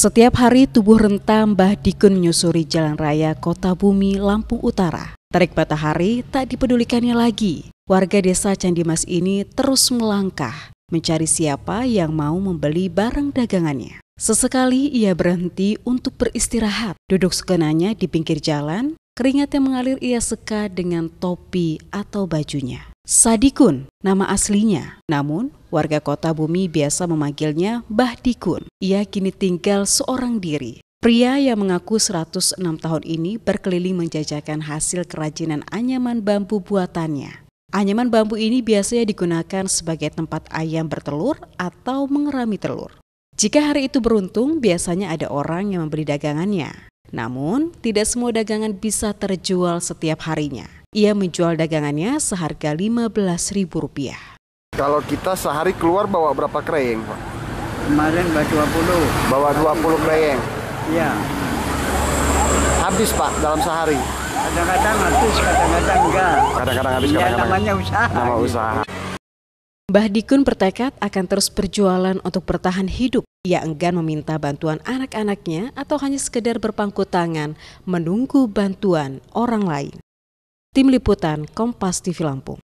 Setiap hari tubuh renta Mbah Dikun menyusuri jalan raya kota bumi Lampung Utara. Terik matahari tak dipedulikannya lagi. Warga desa Candimas ini terus melangkah mencari siapa yang mau membeli barang dagangannya. Sesekali ia berhenti untuk beristirahat. Duduk sekenanya di pinggir jalan, keringat yang mengalir ia seka dengan topi atau bajunya. Sadikun, nama aslinya. Namun, warga kota bumi biasa memanggilnya Dikun. Ia kini tinggal seorang diri. Pria yang mengaku 106 tahun ini berkeliling menjajakan hasil kerajinan anyaman bambu buatannya. Anyaman bambu ini biasanya digunakan sebagai tempat ayam bertelur atau mengerami telur. Jika hari itu beruntung, biasanya ada orang yang membeli dagangannya. Namun, tidak semua dagangan bisa terjual setiap harinya. Ia menjual dagangannya seharga Rp15.000. Kalau kita sehari keluar bawa berapa kreyeng, Pak? Kemarin bawa 20. Bawa 20 kreyeng? Iya. Habis, Pak, dalam sehari? Kadang-kadang habis, kadang-kadang enggak. Kadang-kadang habis, iya, kadang-kadang. enggak. namanya usaha. Nama usaha. Mbah Dikun bertekad akan terus berjualan untuk bertahan hidup. Ia enggan meminta bantuan anak-anaknya atau hanya sekedar berpangku tangan menunggu bantuan orang lain. Tim Liputan Kompas TV Lampung